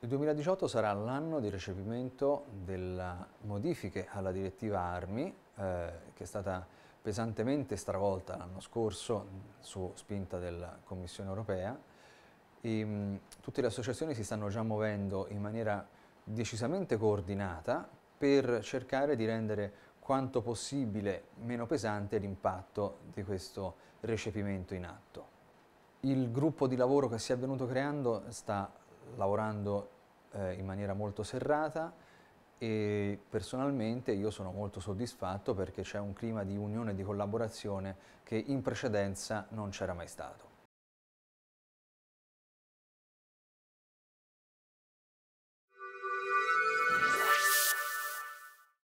Il 2018 sarà l'anno di recepimento delle modifiche alla direttiva Armi, eh, che è stata pesantemente stravolta l'anno scorso mm, su spinta della Commissione europea. E, mh, mm, tutte le associazioni si stanno già muovendo in maniera decisamente coordinata per cercare di rendere quanto possibile meno pesante l'impatto di questo recepimento in atto. Il gruppo di lavoro che si è venuto creando sta lavorando eh, in maniera molto serrata e personalmente io sono molto soddisfatto perché c'è un clima di unione e di collaborazione che in precedenza non c'era mai stato.